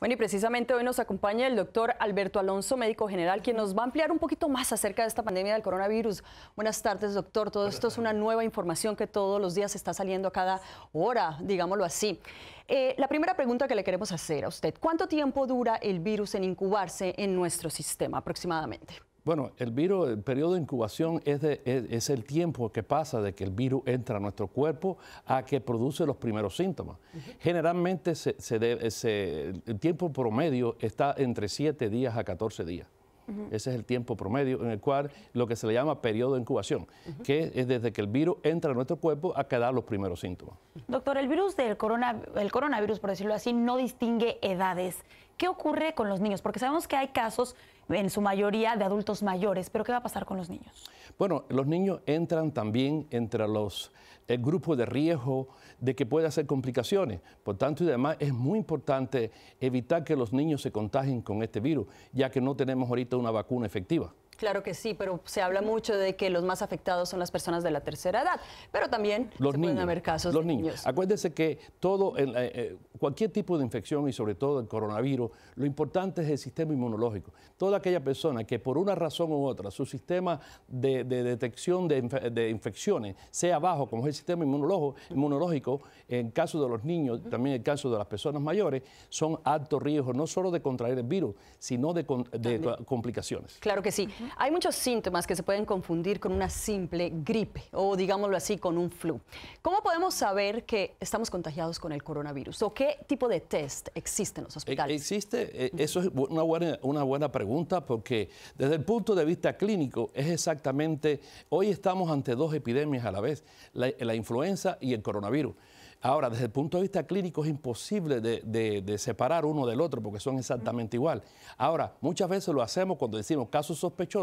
Bueno, y precisamente hoy nos acompaña el doctor Alberto Alonso, médico general, quien nos va a ampliar un poquito más acerca de esta pandemia del coronavirus. Buenas tardes, doctor. Todo esto es una nueva información que todos los días está saliendo a cada hora, digámoslo así. Eh, la primera pregunta que le queremos hacer a usted, ¿cuánto tiempo dura el virus en incubarse en nuestro sistema aproximadamente? Bueno, el virus, el periodo de incubación es, de, es, el tiempo que pasa de que el virus entra a nuestro cuerpo a que produce los primeros síntomas. Generalmente se, el tiempo promedio está entre 7 días a 14 días. Ese es el tiempo promedio en el cual lo que se le llama periodo de incubación, que es desde que el virus entra a nuestro cuerpo a quedar los primeros síntomas. Doctor, el virus del corona, el coronavirus, por decirlo así, no distingue edades. ¿Qué ocurre con los niños? Porque sabemos que hay casos, en su mayoría, de adultos mayores, pero ¿qué va a pasar con los niños? Bueno, los niños entran también entre los el grupo de riesgo de que pueda hacer complicaciones. Por tanto, y además es muy importante evitar que los niños se contagien con este virus, ya que no tenemos ahorita una vacuna efectiva. Claro que sí, pero se habla mucho de que los más afectados son las personas de la tercera edad, pero también los se niños, pueden haber casos los de niños. Acuérdense que todo, eh, eh, cualquier tipo de infección y sobre todo el coronavirus, lo importante es el sistema inmunológico. Toda aquella persona que por una razón u otra su sistema de, detección de, infecciones sea bajo, como es el sistema inmunológico, inmunológico en caso de los niños, también en el caso de las personas mayores, son altos riesgos no solo de contraer el virus, sino de, complicaciones. Claro que sí. Hay muchos síntomas que se pueden confundir con una simple gripe o digámoslo así, con un flu. ¿Cómo podemos saber que estamos contagiados con el coronavirus o qué tipo de test existe en los e, hospitales? Existe, e, eso es una buena, una buena pregunta porque desde el punto de vista clínico es exactamente, hoy estamos ante dos epidemias a la vez, la, influenza y el coronavirus. Ahora, desde el punto de vista clínico es imposible de, de separar uno del otro porque son exactamente igual. Ahora, muchas veces lo hacemos cuando decimos casos sospechosos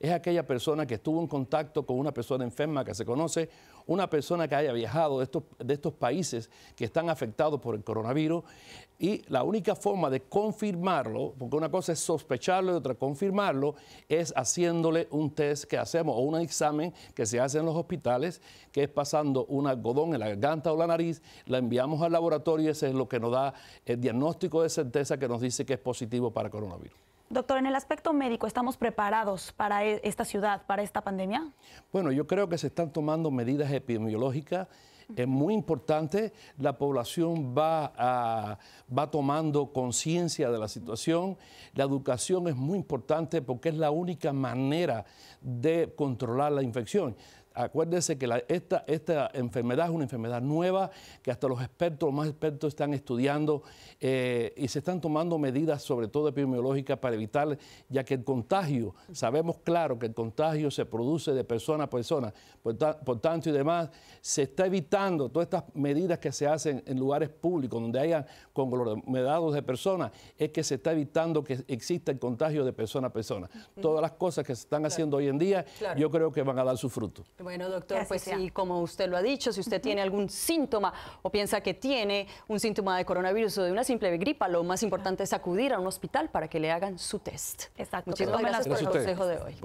es aquella persona que estuvo en contacto con una persona enferma que se conoce, una persona que haya viajado de estos, de estos países que están afectados por el coronavirus. Y la única forma de confirmarlo, porque una cosa es sospecharlo y otra confirmarlo, es haciéndole un test que hacemos o un examen que se hace en los hospitales, que es pasando un algodón en la garganta o la nariz, la enviamos al laboratorio y ese es lo que nos da el diagnóstico de certeza que nos dice que es positivo para coronavirus. Doctor, en el aspecto médico, ¿estamos preparados para e, esta ciudad, para esta pandemia? Bueno, yo creo que se están tomando medidas epidemiológicas es muy importante. La población va, va tomando conciencia de la situación. La educación es muy importante porque es la única manera de controlar la infección. Acuérdense que esta, enfermedad es una enfermedad nueva que hasta los expertos, los más expertos, están estudiando eh, y se están tomando medidas, sobre todo epidemiológicas, para evitar, ya que el contagio, sabemos claro que el contagio se produce de persona a persona, por, tanto y demás, se está evitando todas estas medidas que se hacen en lugares públicos donde haya conglomerados de personas, es que se está evitando que exista el contagio de persona a persona. Todas las cosas que se están haciendo hoy en día, yo creo que van a dar su fruto. Bueno, doctor, pues sí, como usted lo ha dicho, si usted tiene algún síntoma o piensa que tiene un síntoma de coronavirus o de una simple gripa, lo más importante es acudir a un hospital para que le hagan su test. Exacto. Muchísimas gracias por el consejo de hoy.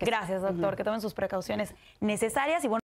gracias. doctor. Que tomen sus precauciones necesarias y bueno,